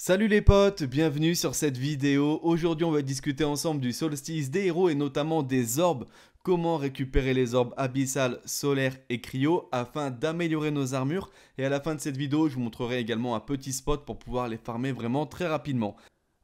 Salut les potes, bienvenue sur cette vidéo. Aujourd'hui on va discuter ensemble du solstice des héros et notamment des orbes. Comment récupérer les orbes abyssales, solaires et cryo afin d'améliorer nos armures. Et à la fin de cette vidéo je vous montrerai également un petit spot pour pouvoir les farmer vraiment très rapidement.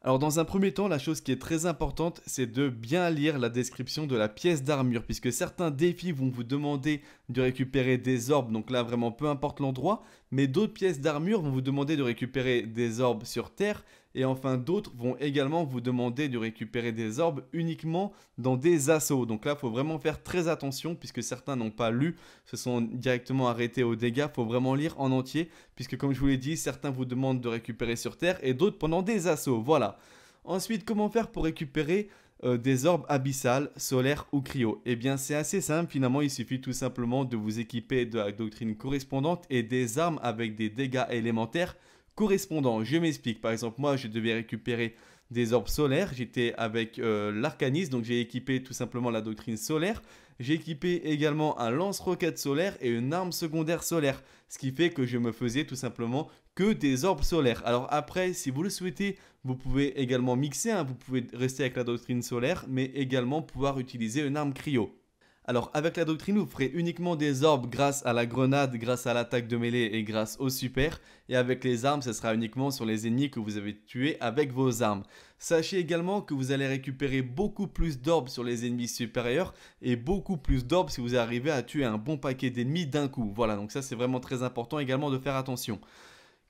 Alors dans un premier temps, la chose qui est très importante, c'est de bien lire la description de la pièce d'armure, puisque certains défis vont vous demander de récupérer des orbes, donc là vraiment peu importe l'endroit, mais d'autres pièces d'armure vont vous demander de récupérer des orbes sur Terre, et enfin d'autres vont également vous demander de récupérer des orbes uniquement dans des assauts. Donc là, il faut vraiment faire très attention puisque certains n'ont pas lu, se sont directement arrêtés aux dégâts, faut vraiment lire en entier puisque comme je vous l'ai dit, certains vous demandent de récupérer sur Terre et d'autres pendant des assauts. Voilà. Ensuite, comment faire pour récupérer euh, des orbes abyssales, solaires ou cryo Eh bien, c'est assez simple finalement, il suffit tout simplement de vous équiper de la doctrine correspondante et des armes avec des dégâts élémentaires Correspondant, Je m'explique, par exemple, moi je devais récupérer des orbes solaires, j'étais avec euh, l'Arcanis l'arcaniste, donc j'ai équipé tout simplement la doctrine solaire, j'ai équipé également un lance-roquette solaire et une arme secondaire solaire, ce qui fait que je me faisais tout simplement que des orbes solaires. Alors après, si vous le souhaitez, vous pouvez également mixer, hein. vous pouvez rester avec la doctrine solaire, mais également pouvoir utiliser une arme cryo. Alors avec la doctrine, vous ferez uniquement des orbes grâce à la grenade, grâce à l'attaque de mêlée et grâce au super. Et avec les armes, ce sera uniquement sur les ennemis que vous avez tués avec vos armes. Sachez également que vous allez récupérer beaucoup plus d'orbes sur les ennemis supérieurs et beaucoup plus d'orbes si vous arrivez à tuer un bon paquet d'ennemis d'un coup. Voilà, donc ça c'est vraiment très important également de faire attention.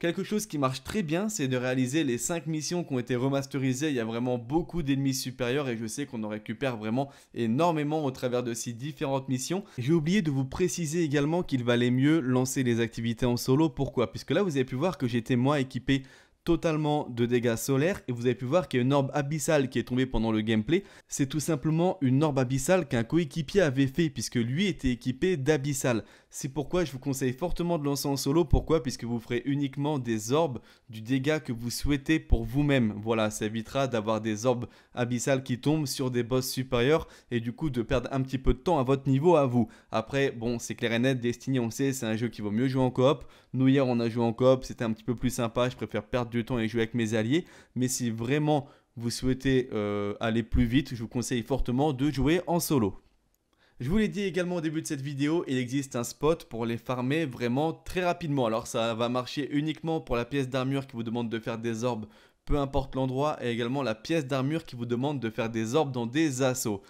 Quelque chose qui marche très bien, c'est de réaliser les 5 missions qui ont été remasterisées. Il y a vraiment beaucoup d'ennemis supérieurs et je sais qu'on en récupère vraiment énormément au travers de ces différentes missions. J'ai oublié de vous préciser également qu'il valait mieux lancer les activités en solo. Pourquoi Puisque là, vous avez pu voir que j'étais moi équipé totalement de dégâts solaires et vous avez pu voir qu'il y a une orbe abyssale qui est tombée pendant le gameplay. C'est tout simplement une orbe abyssale qu'un coéquipier avait fait puisque lui était équipé d'abyssale. C'est pourquoi je vous conseille fortement de lancer en solo. Pourquoi Puisque vous ferez uniquement des orbes du dégât que vous souhaitez pour vous-même. Voilà, ça évitera d'avoir des orbes abyssales qui tombent sur des boss supérieurs et du coup de perdre un petit peu de temps à votre niveau à vous. Après, bon, c'est clair et net, Destiny, on sait, c'est un jeu qui vaut mieux jouer en coop. Nous, hier, on a joué en coop, c'était un petit peu plus sympa. Je préfère perdre du temps et jouer avec mes alliés. Mais si vraiment vous souhaitez euh, aller plus vite, je vous conseille fortement de jouer en solo. Je vous l'ai dit également au début de cette vidéo, il existe un spot pour les farmer vraiment très rapidement. Alors ça va marcher uniquement pour la pièce d'armure qui vous demande de faire des orbes, peu importe l'endroit, et également la pièce d'armure qui vous demande de faire des orbes dans des assauts.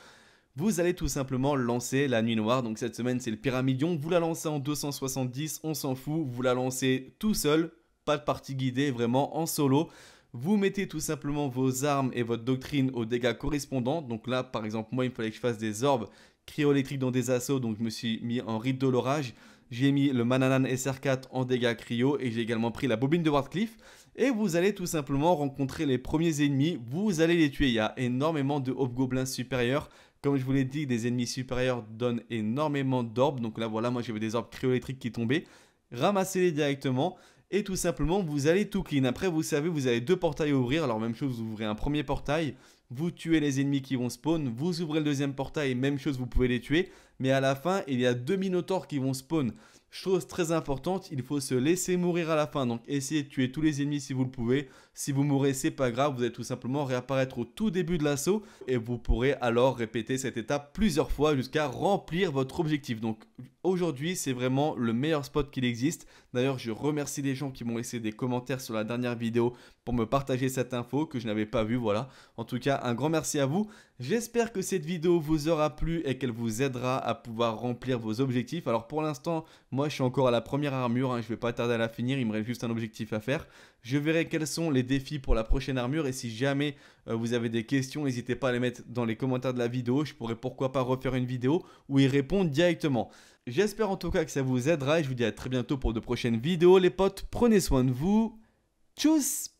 Vous allez tout simplement lancer la nuit noire, donc cette semaine c'est le pyramidion, vous la lancez en 270, on s'en fout, vous la lancez tout seul, pas de partie guidée, vraiment en solo. Vous mettez tout simplement vos armes et votre doctrine aux dégâts correspondants. Donc là, par exemple, moi, il me fallait que je fasse des orbes cryoélectriques dans des assauts, donc je me suis mis en rite de l'orage. J'ai mis le Mananan SR4 en dégâts cryo et j'ai également pris la bobine de Wardcliffe. Et vous allez tout simplement rencontrer les premiers ennemis, vous allez les tuer. Il y a énormément de hobgoblins supérieurs. Comme je vous l'ai dit, des ennemis supérieurs donnent énormément d'orbes. Donc là, voilà, moi j'avais des orbes cryoélectriques qui tombaient. Ramassez-les directement et tout simplement vous allez tout clean. Après vous savez vous avez deux portails à ouvrir, alors même chose vous ouvrez un premier portail, vous tuez les ennemis qui vont spawn, vous ouvrez le deuxième portail, et même chose, vous pouvez les tuer, mais à la fin, il y a deux minotaures qui vont spawn. Chose très importante, il faut se laisser mourir à la fin, donc essayez de tuer tous les ennemis si vous le pouvez. Si vous mourrez, c'est pas grave, vous allez tout simplement réapparaître au tout début de l'assaut, et vous pourrez alors répéter cette étape plusieurs fois jusqu'à remplir votre objectif. Donc aujourd'hui, c'est vraiment le meilleur spot qu'il existe. D'ailleurs, je remercie les gens qui m'ont laissé des commentaires sur la dernière vidéo pour me partager cette info que je n'avais pas vue, voilà. En tout cas, un grand merci à vous. J'espère que cette vidéo vous aura plu et qu'elle vous aidera à pouvoir remplir vos objectifs. Alors pour l'instant, moi je suis encore à la première armure, hein, Je ne vais pas tarder à la finir, il me reste juste un objectif à faire. Je verrai quels sont les défis pour la prochaine armure et si jamais euh, vous avez des questions, n'hésitez pas à les mettre dans les commentaires de la vidéo. Je pourrais pourquoi pas refaire une vidéo où y répondre directement. J'espère en tout cas que ça vous aidera et je vous dis à très bientôt pour de prochaines vidéos. Les potes, prenez soin de vous. Tchuss